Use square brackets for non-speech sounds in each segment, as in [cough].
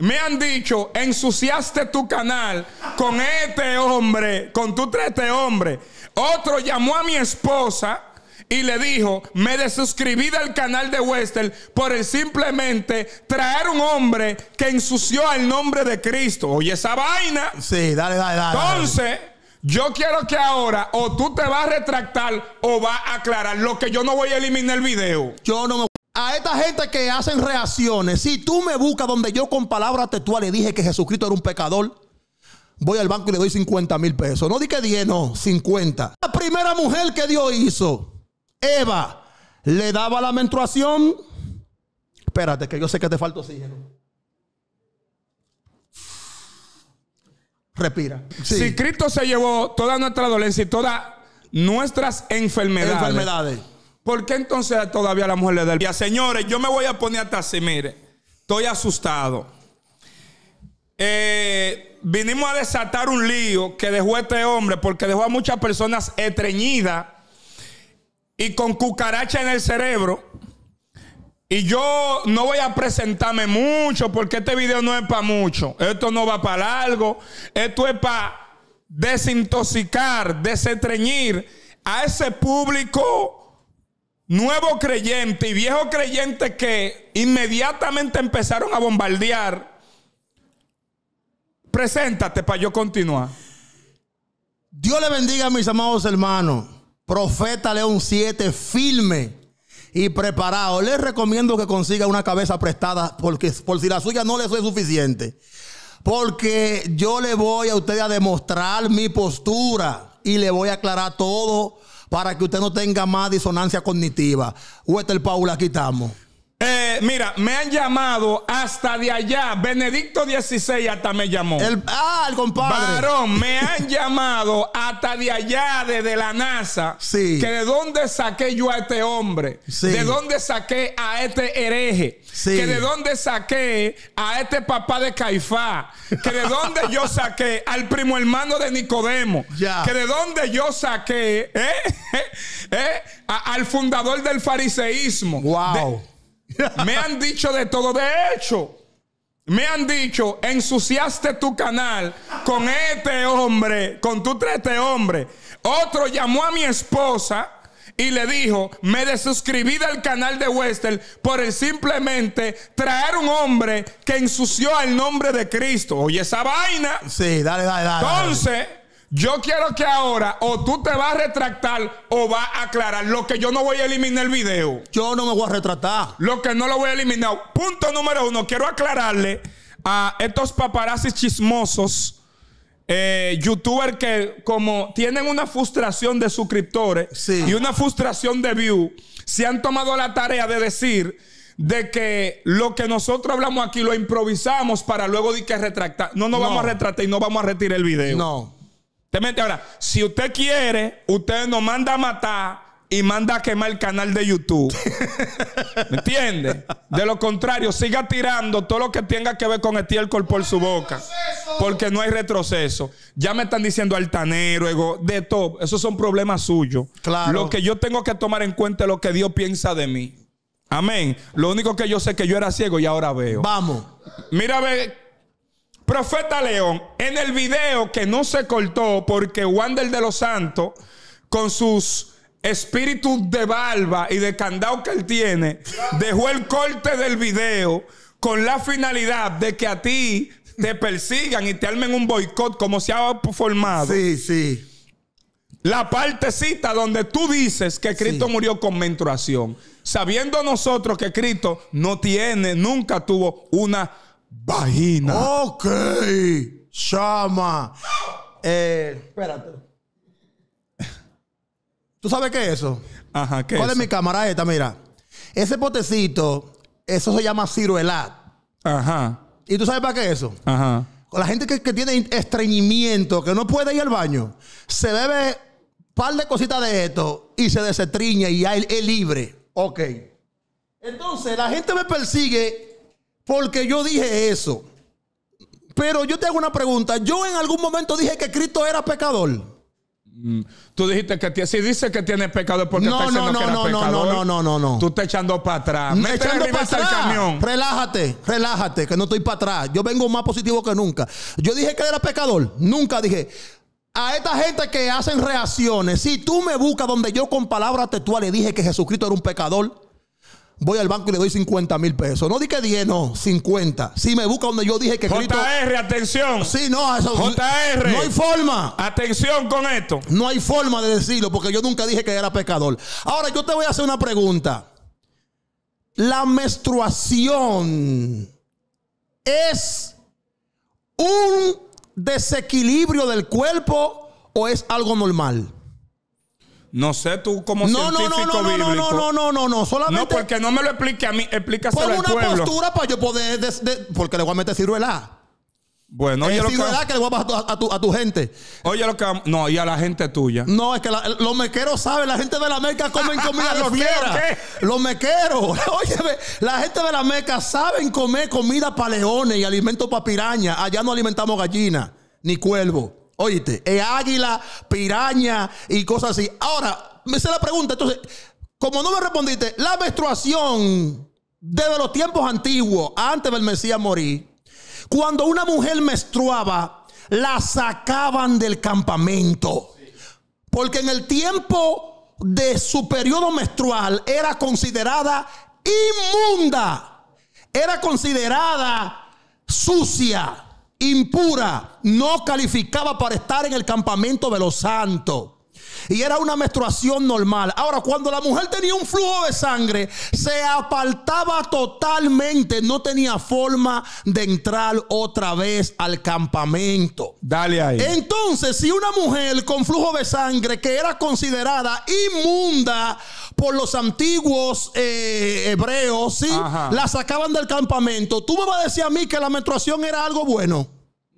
Me han dicho, ensuciaste tu canal con este hombre, con tu este hombre. Otro llamó a mi esposa y le dijo, me desuscribí del canal de Wester por el simplemente traer un hombre que ensució el nombre de Cristo. Oye, esa vaina. Sí, dale, dale, dale. Entonces, yo quiero que ahora o tú te vas a retractar o vas a aclarar. Lo que yo no voy a eliminar el video. Yo no me a esta gente que hacen reacciones, si tú me buscas donde yo con palabras textuales dije que Jesucristo era un pecador, voy al banco y le doy 50 mil pesos. No di que 10, no, 50. La primera mujer que Dios hizo, Eva, le daba la menstruación. Espérate, que yo sé que te falta oxígeno. Respira. Si Cristo se llevó toda nuestra dolencia y todas nuestras enfermedades. Enfermedades ¿Por qué entonces todavía la mujer le da el día? Señores, yo me voy a poner hasta así, mire. Estoy asustado. Eh, vinimos a desatar un lío que dejó este hombre porque dejó a muchas personas estreñidas y con cucaracha en el cerebro. Y yo no voy a presentarme mucho porque este video no es para mucho. Esto no va para largo. Esto es para desintoxicar, desestreñir a ese público nuevo creyente y viejo creyente que inmediatamente empezaron a bombardear. Preséntate para yo continuar. Dios le bendiga a mis amados hermanos. Profeta León 7, firme y preparado. Les recomiendo que consiga una cabeza prestada porque por si la suya no le es suficiente. Porque yo le voy a ustedes a demostrar mi postura y le voy a aclarar todo para que usted no tenga más disonancia cognitiva. el Paula, quitamos. Eh, mira, me han llamado hasta de allá. Benedicto XVI hasta me llamó. El, ah, el compadre. me [laughs] han llamado hasta de allá, desde la NASA. Sí. Que de dónde saqué yo a este hombre. Sí. De dónde saqué a este hereje. Sí. Que de dónde saqué a este papá de Caifá. Que de dónde yo [laughs] saqué al primo hermano de Nicodemo. Ya. Que de dónde yo saqué [laughs] eh, eh, al fundador del fariseísmo. Wow. [laughs] Me han dicho de todo. De hecho, me han dicho, ensuciaste tu canal con este hombre, con tu este hombre. Otro llamó a mi esposa y le dijo, me desuscribí del canal de Wester por el simplemente traer un hombre que ensució el nombre de Cristo. Oye, esa vaina. Sí, dale, dale, dale. Entonces... Yo quiero que ahora o tú te vas a retractar o vas a aclarar. Lo que yo no voy a eliminar el video. Yo no me voy a retractar. Lo que no lo voy a eliminar. Punto número uno. Quiero aclararle a estos paparazzi chismosos, eh, youtubers que como tienen una frustración de suscriptores y una frustración de view, se han tomado la tarea de decir de que lo que nosotros hablamos aquí lo improvisamos para luego decir que retractar. No nos no. vamos a retractar y no vamos a retirar el video. No. ¿Te Ahora, si usted quiere, usted nos manda a matar y manda a quemar el canal de YouTube. ¿Me entiende? De lo contrario, siga tirando todo lo que tenga que ver con el estiércol por su boca. Porque no hay retroceso. Ya me están diciendo altanero, ego, de todo. Esos son problemas suyos. Claro. Lo que yo tengo que tomar en cuenta es lo que Dios piensa de mí. Amén. Lo único que yo sé es que yo era ciego y ahora veo. Vamos. Mira, ve Profeta León, en el video que no se cortó porque Wander de los Santos, con sus espíritus de barba y de candado que él tiene, dejó el corte del video con la finalidad de que a ti te persigan y te armen un boicot como se ha formado. Sí, sí. La partecita donde tú dices que Cristo murió con menstruación, sabiendo nosotros que Cristo no tiene, nunca tuvo una Vagina. Ok. Chama. Eh, espérate. ¿Tú sabes qué es eso? Ajá, ¿qué ¿Cuál es, mi cámara esta? Mira. Ese potecito, eso se llama ciruelat. Ajá. ¿Y tú sabes para qué es eso? Ajá. La gente que, que tiene estreñimiento, que no puede ir al baño, se bebe un par de cositas de esto y se desestriña y ya es libre. Ok. Entonces, la gente me persigue porque yo dije eso. Pero yo te hago una pregunta. Yo en algún momento dije que Cristo era pecador. Mm. Tú dijiste que si dice que tiene pecado porque no, no, no, que no, no, no, no, no, no, no. Tú estás echando para atrás. Me echando para atrás. Camión. Relájate, relájate, que no estoy para atrás. Yo vengo más positivo que nunca. Yo dije que era pecador. Nunca dije. A esta gente que hacen reacciones, si tú me buscas donde yo con palabras textuales dije que Jesucristo era un pecador, voy al banco y le doy 50 mil pesos. No di que 10, no, 50. Si me busca donde yo dije que Cristo. JR, atención. Sí, no, eso. JR. No hay forma. Atención con esto. No hay forma de decirlo porque yo nunca dije que era pecador. Ahora, yo te voy a hacer una pregunta. La menstruación es un desequilibrio del cuerpo o es algo normal? No sé tú como no, científico no, no, no, No, no, no, no, no, solamente. No, porque no me lo explique a mí, explícaselo Pon una postura para yo poder. porque le voy a meter ciruela. Bueno, eh, lo que... que le voy a pasar a, tu, gente. Oye, lo que. No, y a la gente tuya. No, es que los mequeros saben, la gente de la Meca comen [laughs] comida de fiera. Los mequeros. Oye, [laughs] la gente de la Meca saben comer comida para leones y alimento para pirañas. Allá no alimentamos gallinas ni cuervo. Oíste, eh, águila, piraña y cosas así. Ahora, me hice la pregunta, entonces, como no me respondiste, la menstruación desde los tiempos antiguos, antes del Mesías morir, cuando una mujer menstruaba, la sacaban del campamento. Porque en el tiempo de su periodo menstrual era considerada inmunda, era considerada sucia impura, no calificaba para estar en el campamento de los santos y era una menstruación normal. Ahora, cuando la mujer tenía un flujo de sangre, se apartaba totalmente, no tenía forma de entrar otra vez al campamento. Dale ahí. Entonces, si una mujer con flujo de sangre que era considerada inmunda por los antiguos eh, hebreos, ¿sí? la sacaban del campamento, tú me vas a decir a mí que la menstruación era algo bueno.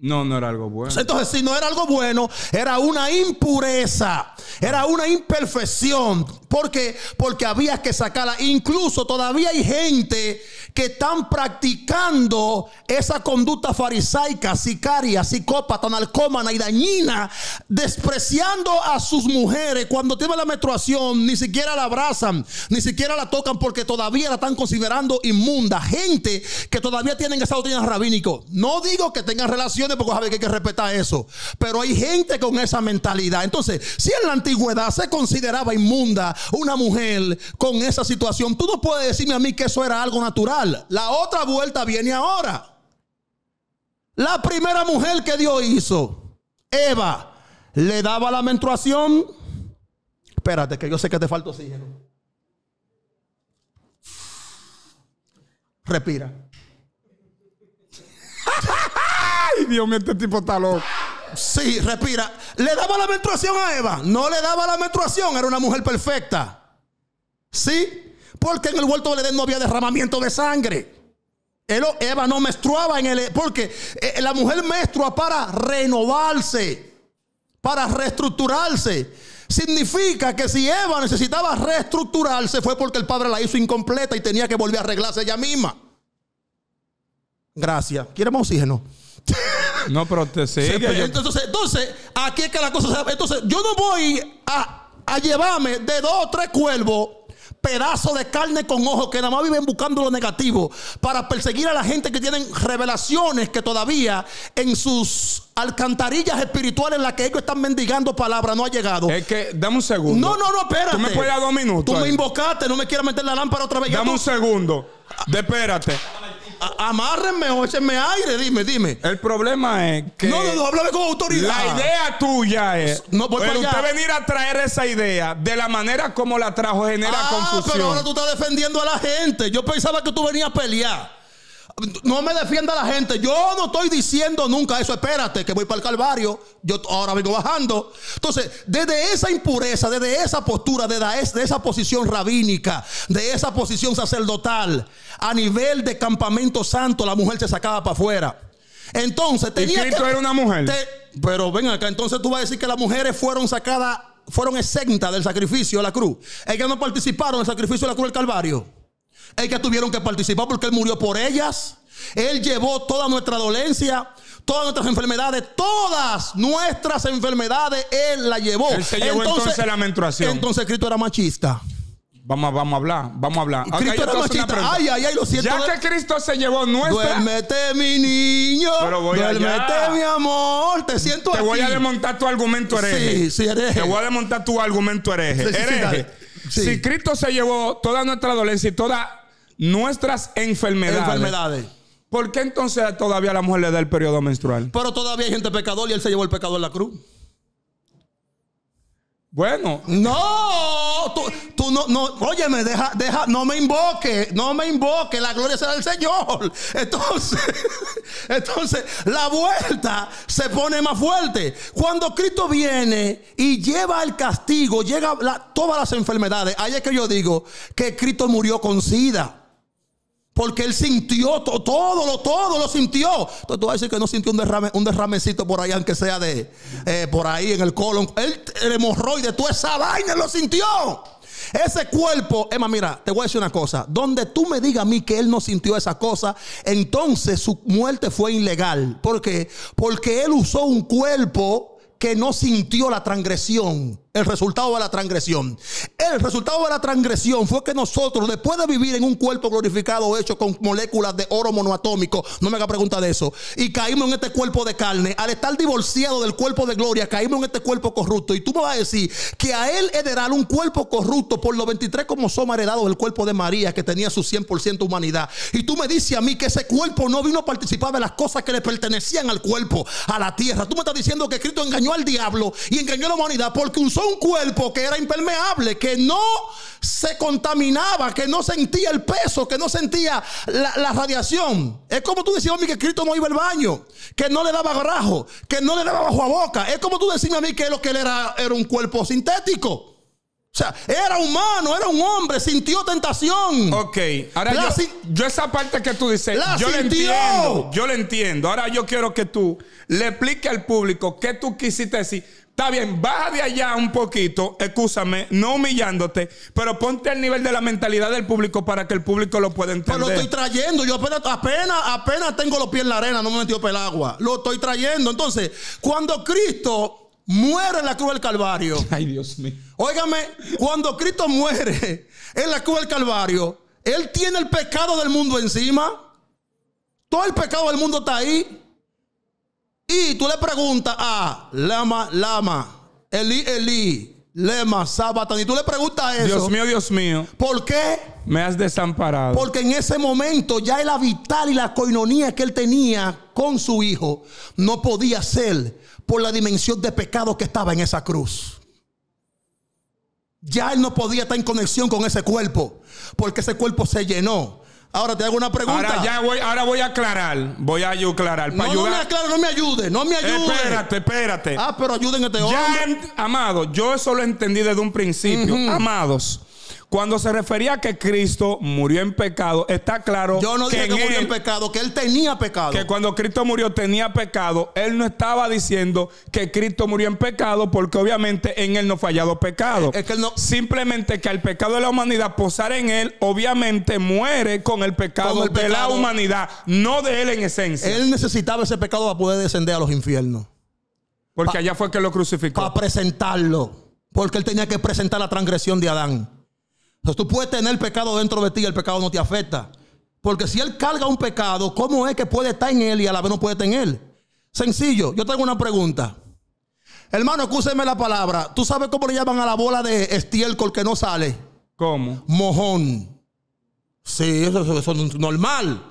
No, no era algo bueno. Entonces, si no era algo bueno, era una impureza, era una imperfección. porque, Porque había que sacarla. Incluso todavía hay gente que están practicando esa conducta farisaica, sicaria, psicópata, narcómana y dañina, despreciando a sus mujeres cuando tienen la menstruación, ni siquiera la abrazan, ni siquiera la tocan porque todavía la están considerando inmunda. Gente que todavía tienen esa doctrina rabínico. No digo que tengan relaciones porque sabes que hay que respetar eso. Pero hay gente con esa mentalidad. Entonces, si en la antigüedad se consideraba inmunda una mujer con esa situación, tú no puedes decirme a mí que eso era algo natural. La otra vuelta viene ahora. La primera mujer que Dios hizo, Eva, le daba la menstruación. Espérate, que yo sé que te falta oxígeno. Respira. Dios mío, este tipo está loco. Sí, respira. ¿Le daba la menstruación a Eva? No le daba la menstruación, era una mujer perfecta. ¿Sí? Porque en el huerto de Edén no había derramamiento de sangre. Eva no menstruaba en el... Porque eh, la mujer menstrua para renovarse, para reestructurarse. Significa que si Eva necesitaba reestructurarse fue porque el padre la hizo incompleta y tenía que volver a arreglarse ella misma. Gracias. ¿Queremos oxígeno? [laughs] No, pero entonces, entonces, aquí es que la cosa se... Entonces, yo no voy a, llevarme de dos o tres cuervos pedazos de carne con ojos que nada más viven buscando lo negativo para perseguir a la gente que tienen revelaciones que todavía en sus alcantarillas espirituales en las que ellos están mendigando palabras no ha llegado. Es que, dame un segundo. No, no, no, espérate. Tú me minutos. Tú me invocaste, no me quieras meter la lámpara otra vez. Dame un segundo. Ah. De, espérate amárrenme o échenme aire, dime, dime. El problema es que. No, no, no, háblame con autoridad. La idea tuya es. Pues, no, pues, para usted venir a traer esa idea de la manera como la trajo genera ah, confusión. Pero ahora tú estás defendiendo a la gente. Yo pensaba que tú venías a pelear. No me defienda la gente. Yo no estoy diciendo nunca eso. Espérate, que voy para el Calvario. Yo ahora vengo bajando. Entonces, desde esa impureza, desde esa postura, desde esa posición rabínica, de esa posición sacerdotal, a nivel de campamento santo, la mujer se sacaba para afuera. Entonces, tenía que, era una mujer. pero ven acá, entonces tú vas a decir que las mujeres fueron sacadas, fueron exentas del sacrificio de la cruz. Ellas no participaron del sacrificio de la cruz del Calvario que tuvieron que participar porque Él murió por ellas. Él llevó toda nuestra dolencia, todas nuestras enfermedades, todas nuestras enfermedades, Él la llevó. Él se llevó entonces, la menstruación. Entonces Cristo era machista. Vamos, vamos a hablar, vamos a hablar. Cristo era machista. Ay, ay, ay, lo siento. Ya que Cristo se llevó nuestra. Duérmete, mi niño. Duérmete, mi amor. Te siento Te voy a desmontar tu argumento hereje. Sí, hereje. Te voy a desmontar tu argumento hereje. hereje. Si Cristo se llevó toda nuestra dolencia y toda nuestras enfermedades. ¿Por qué entonces todavía la mujer le da el periodo menstrual? Pero todavía hay gente pecador y él se llevó el pecado en la cruz. Bueno. No, tú, no, óyeme, deja, deja, no me invoque, no me invoque, la gloria será del Señor. Entonces, [laughs] entonces, la vuelta se pone más fuerte. Cuando Cristo viene y lleva el castigo, llega todas las enfermedades, ahí es que yo digo que Cristo murió con sida porque él sintió todo, todo, todo lo sintió. Entonces tú vas a decir que no sintió un, derrame, un derramecito por ahí, aunque sea de eh, por ahí en el colon. Él, el hemorroide, toda esa vaina lo sintió. Ese cuerpo, Emma, mira, te voy a decir una cosa. Donde tú me digas a mí que él no sintió esa cosa, entonces su muerte fue ilegal. ¿Por qué? Porque él usó un cuerpo que no sintió la transgresión el resultado de la transgresión. El resultado de la transgresión fue que nosotros, después de vivir en un cuerpo glorificado hecho con moléculas de oro monoatómico, no me haga pregunta de eso, y caímos en este cuerpo de carne, al estar divorciado del cuerpo de gloria, caímos en este cuerpo corrupto. Y tú me vas a decir que a él heredar un cuerpo corrupto por los 23 somos heredados del cuerpo de María, que tenía su 100% humanidad. Y tú me dices a mí que ese cuerpo no vino a participar de las cosas que le pertenecían al cuerpo, a la tierra. Tú me estás diciendo que Cristo engañó al diablo y engañó a la humanidad porque un un cuerpo que era impermeable, que no se contaminaba, que no sentía el peso, que no sentía la, radiación. Es como tú decías a mí que Cristo no iba al baño, que no le daba garrajo que no le daba bajo a boca. Es como tú decías a mí que lo que él era era un cuerpo sintético. O sea, era humano, era un hombre, sintió tentación. Ok, ahora yo, esa parte que tú dices, yo entiendo, yo la entiendo. Ahora yo quiero que tú le expliques al público qué tú quisiste decir. Está bien, baja de allá un poquito, escúchame, no humillándote, pero ponte al nivel de la mentalidad del público para que el público lo pueda pues entender. Pero lo estoy trayendo, yo apenas, apenas, tengo los pies en la arena, no me metió metido el agua. Lo estoy trayendo. Entonces, cuando Cristo muere en la cruz del Calvario. [laughs] Ay, Dios mío. Óigame, cuando Cristo muere en la cruz del Calvario, Él tiene el pecado del mundo encima. Todo el pecado del mundo está ahí. Y tú le preguntas a Lama, Lama, Eli, Eli, Lema, Tan y tú le preguntas eso. Dios mío, Dios mío. ¿Por qué? Me has desamparado. Porque en ese momento ya la vital y la coinonía que él tenía con su hijo no podía ser por la dimensión de pecado que estaba en esa cruz. Ya él no podía estar en conexión con ese cuerpo, porque ese cuerpo se llenó Ahora te hago una pregunta. Ahora ya voy, ahora voy a aclarar. Voy a aclarar. No, ayudar. no me aclaro, no me ayude, no me ayude. Espérate, espérate. Ah, pero ayúdenme a este Ya, amado, yo eso lo entendí desde un principio. Amados, cuando se refería a que Cristo murió en pecado, está claro. Yo no dije que, murió en pecado, que él tenía pecado. Que cuando Cristo murió tenía pecado, él no estaba diciendo que Cristo murió en pecado porque obviamente en él no fallado pecado. Es que no, Simplemente que al pecado de la humanidad posar en él, obviamente muere con el pecado, de la humanidad, no de él en esencia. Él necesitaba ese pecado para poder descender a los infiernos. Porque allá fue que lo crucificó. Para presentarlo. Porque él tenía que presentar la transgresión de Adán. Entonces tú puedes tener pecado dentro de ti y el pecado no te afecta. Porque si él carga un pecado, ¿cómo es que puede estar en él y a la vez no puede estar en él? Sencillo, yo tengo una pregunta. Hermano, escúcheme la palabra. ¿Tú sabes cómo le llaman a la bola de estiércol que no sale? ¿Cómo? Mojón. Sí, eso, es normal.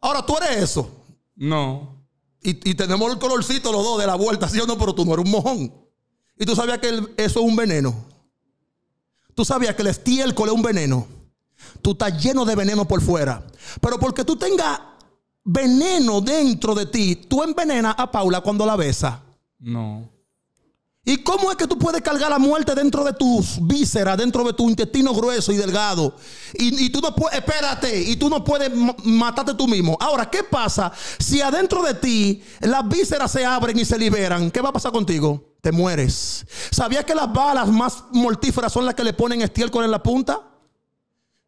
Ahora, ¿tú eres eso? No. Y, tenemos el colorcito los dos de la vuelta, ¿sí o no? Pero tú no eres un mojón. Y tú sabías que eso es un veneno. Tú sabías que el estiércol es un veneno. Tú estás lleno de veneno por fuera. Pero porque tú tengas veneno dentro de ti, tú envenenas a Paula cuando la besa. No. ¿Y cómo es que tú puedes cargar la muerte dentro de tus vísceras, dentro de tu intestino grueso y delgado? Y, y tú no puedes, espérate, y tú no puedes matarte tú mismo. Ahora, ¿qué pasa si adentro de ti las vísceras se abren y se liberan? ¿Qué va a pasar contigo? te mueres. ¿Sabías que las balas más mortíferas son las que le ponen estiércol en la punta?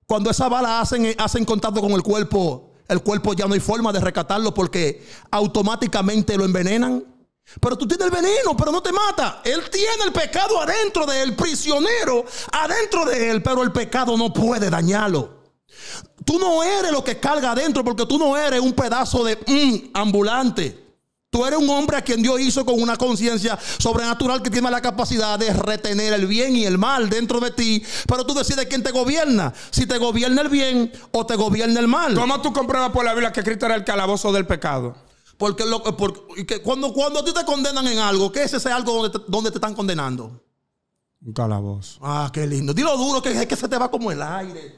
Cuando esa bala hacen, hacen contacto con el cuerpo, el cuerpo ya no hay forma de rescatarlo porque automáticamente lo envenenan. Pero tú tienes el veneno, pero no te mata. Él tiene el pecado adentro de él, prisionero, adentro de él, pero el pecado no puede dañarlo. Tú no eres lo que carga adentro porque tú no eres un pedazo de mm, ambulante. Tú eres un hombre a quien Dios hizo con una conciencia sobrenatural que tiene la capacidad de retener el bien y el mal dentro de ti. Pero tú decides quién te gobierna. Si te gobierna el bien o te gobierna el mal. ¿Cómo tú comprendes por la Biblia que Cristo era el calabozo del pecado? Porque, eh, cuando, cuando a ti te condenan en algo, ¿qué es ese algo donde te, están condenando? Un calabozo. Ah, qué lindo. Dilo duro que es que se te va como el aire.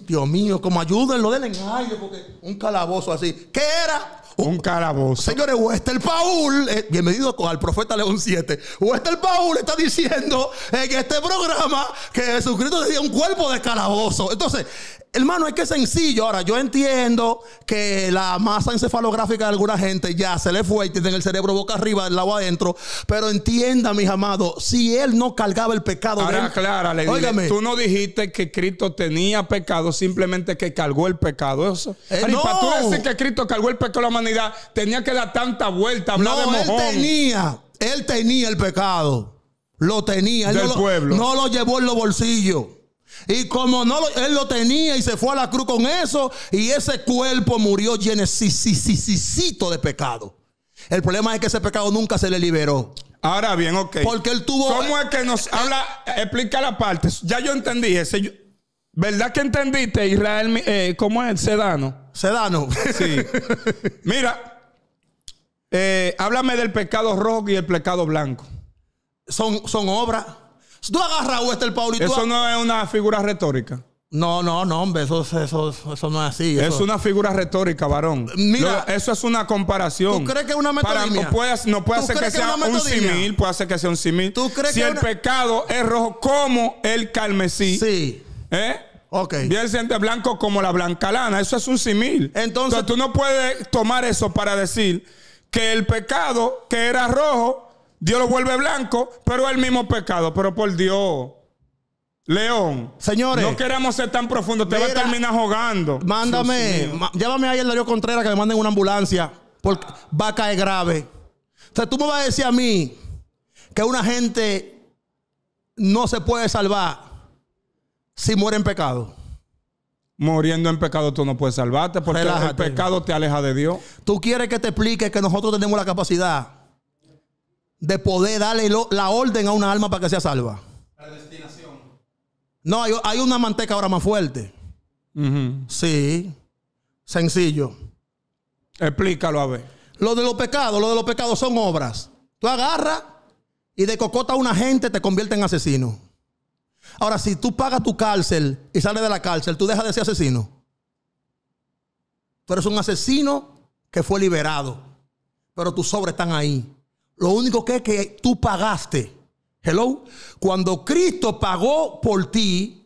Dios mío, como ayúdenlo, denle en aire, porque un calabozo así. ¿Qué era? un calabozo. Señores, Wester Paul, eh, bienvenido al profeta León 7. Wester Paul está diciendo en este programa que Jesucristo tenía un cuerpo de calabozo. Entonces, hermano, es que sencillo. Ahora, yo entiendo que la masa encefalográfica de alguna gente ya se le fue y tiene el cerebro boca arriba, el agua adentro. Pero entienda, mis amados, si él no cargaba el pecado Ahora, Clara, le tú no dijiste que Cristo tenía pecado, simplemente que cargó el pecado. Eso. no. Eh, para tú decir que Cristo cargó el pecado de la manera tenía que dar tanta vuelta, no, Él tenía, él tenía el pecado. Lo tenía. del no pueblo. no lo llevó en los bolsillos. Y como no él lo tenía y se fue a la cruz con eso, y ese cuerpo murió Lleno de pecado. El problema es que ese pecado nunca se le liberó. Ahora bien, ok. Porque él tuvo. ¿Cómo es que nos eh, habla? Explica la parte. Ya yo entendí ese. ¿Verdad que entendiste, Israel? Eh, ¿Cómo es? Sedano. Sedano. Sí. [laughs] Mira, eh, háblame del pecado rojo y el pecado blanco. Son, son obras. Tú agarras a el Paulito. Eso no es una figura retórica. No, no, no, hombre, eso, no es así. Es una figura retórica, varón. Mira, eso es una comparación. ¿Tú crees que es una metodología? no puede, ser que, sea un simil, puede ser que sea un simil. ¿Tú crees si que el pecado es rojo como el carmesí, sí. ¿Eh? Ok. bien siente blanco como la blanca lana. Eso es un simil. Entonces, tú no puedes tomar eso para decir que el pecado que era rojo, Dios lo vuelve blanco, pero es el mismo pecado. Pero por Dios. León, señores, no queremos ser tan profundos, te voy a terminar jugando. Mándame, llévame llámame ahí el Darío Contreras que me manden una ambulancia, porque va a caer grave. O sea, tú me vas a decir a mí que una gente no se puede salvar si muere en pecado? Muriendo en pecado tú no puedes salvarte porque el pecado te aleja de Dios. Tú quieres que te explique que nosotros tenemos la capacidad de poder darle la orden a una alma para que sea salva. Predestinación. No, hay, una manteca ahora más fuerte. Sí. Sencillo. Explícalo a ver. Lo de los pecados, lo de los pecados son obras. Tú agarras y de cocota a una gente te convierte en asesino. Ahora, si tú pagas tu cárcel y sales de la cárcel, tú dejas de ser asesino. Pero eres un asesino que fue liberado, pero tus sobres están ahí. Lo único que es que tú pagaste. Hello. Cuando Cristo pagó por ti,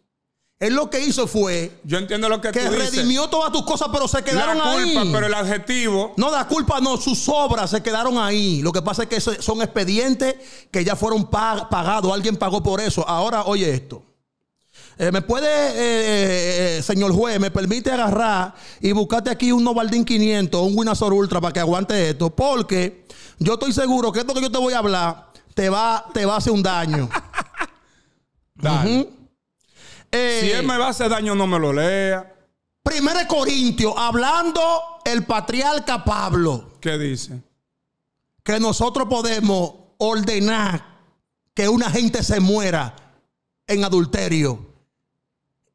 él lo que hizo fue. Yo entiendo lo que, redimió todas tus cosas, pero se quedaron ahí. la culpa, pero el adjetivo. No, da culpa no, sus obras se quedaron ahí. Lo que pasa es que son expedientes que ya fueron pagados. Alguien pagó por eso. Ahora, oye esto. Eh, ¿Me puede, eh, eh, señor juez, me permite agarrar y buscarte aquí un Novaldín 500, un Winazor Ultra para que aguante esto? Porque yo estoy seguro que esto que yo te voy a hablar te va, te va a hacer un daño. [laughs] Daño. Eh. si él me va a hacer daño, no me lo lea. Primero de Corintios, hablando el patriarca Pablo. ¿Qué dice? Que nosotros podemos ordenar que una gente se muera en adulterio.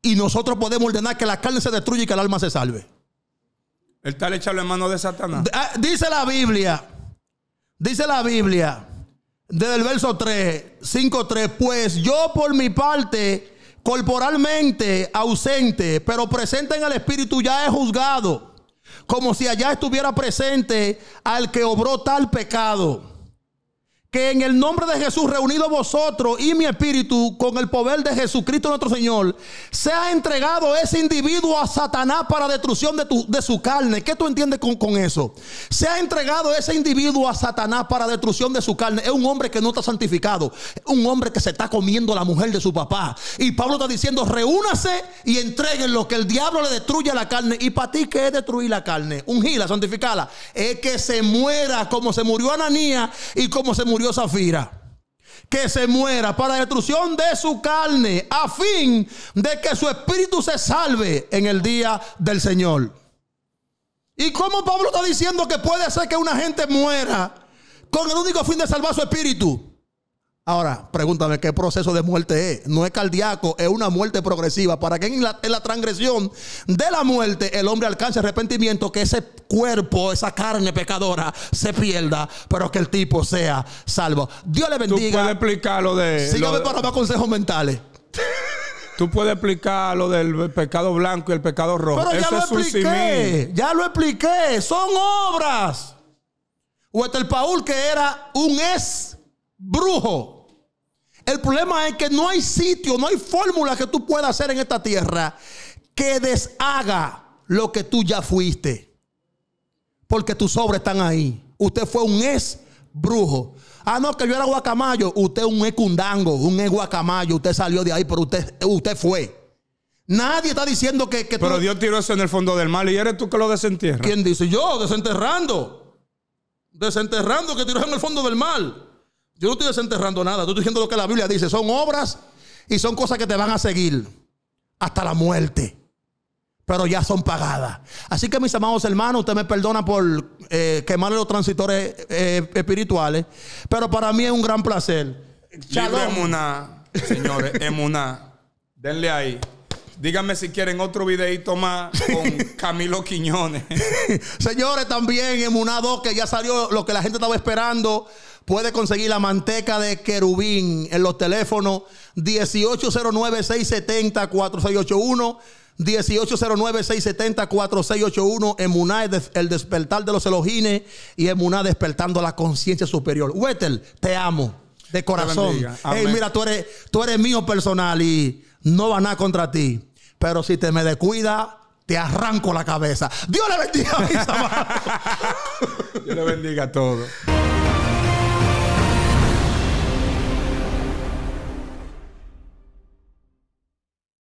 Y nosotros podemos ordenar que la carne se destruya y que el alma se salve. El tal echarle en mano de Satanás. Ah, dice la Biblia. Dice la Biblia. Desde el verso 3, 5, 3. Pues yo por mi parte corporalmente ausente, pero presente en el espíritu, ya es juzgado, como si allá estuviera presente al que obró tal pecado que en el nombre de Jesús reunido vosotros y mi espíritu con el poder de Jesucristo nuestro Señor, sea entregado ese individuo a Satanás para destrucción de, tu, de su carne. ¿Qué tú entiendes con, con eso? ha entregado ese individuo a Satanás para destrucción de su carne. Es un hombre que no está santificado, un hombre que se está comiendo la mujer de su papá. Y Pablo está diciendo, reúnase y entreguenlo que el diablo le destruya la carne. ¿Y para ti Que es destruir la carne? Ungila Santificala Es que se muera como se murió Ananía y como se murió murió Zafira. Que se muera para destrucción de su carne, a fin de que su espíritu se salve en el día del Señor. ¿Y cómo Pablo está diciendo que puede ser que una gente muera con el único fin de salvar su espíritu? Ahora, pregúntame qué proceso de muerte es. No es cardíaco, es una muerte progresiva. Para que en la, transgresión de la muerte el hombre alcance arrepentimiento, que ese cuerpo, esa carne pecadora se pierda, pero que el tipo sea salvo. Dios le bendiga. Tú puedes explicar lo de. Sígame para más consejos mentales. Tú puedes explicar lo del pecado blanco y el pecado rojo. Pero ya lo expliqué. Ya lo expliqué. Son obras. Este el Paul, que era un ex brujo el problema es que no hay sitio, no hay fórmula que tú puedas hacer en esta tierra que deshaga lo que tú ya fuiste. Porque tus obras están ahí. Usted fue un ex brujo. Ah, no, que yo era guacamayo. Usted es un ex cundango, un ex guacamayo. Usted salió de ahí, pero usted, usted fue. Nadie está diciendo que. pero Dios tiró eso en el fondo del mal y eres tú que lo desentierras. ¿Quién dice? Yo, desenterrando. Desenterrando que tiró en el fondo del mal. Yo no estoy desenterrando nada, yo estoy diciendo lo que la Biblia dice. Son obras y son cosas que te van a seguir hasta la muerte. Pero ya son pagadas. Así que mis amados hermanos, usted me perdona por quemarle eh, quemar los transitores eh, espirituales. Pero para mí es un gran placer. Chalo Emuná, señores, Emuná. Denle ahí. Díganme si quieren otro videito más con [laughs] Camilo Quiñones. [laughs] Señores, también en Muna 2, que ya salió lo que la gente estaba esperando. Puede conseguir la manteca de querubín en los teléfonos 1809-670-4681. 1809-670-4681 Emuná, el despertar de los elogines y Emuná despertando la conciencia superior. Wetel, te amo de corazón. Hey, mira, tú eres, tú eres mío personal y no va nada contra ti. Pero si te me descuida, te arranco la cabeza. Dios le bendiga a mis [laughs] amados. Dios le bendiga a todos.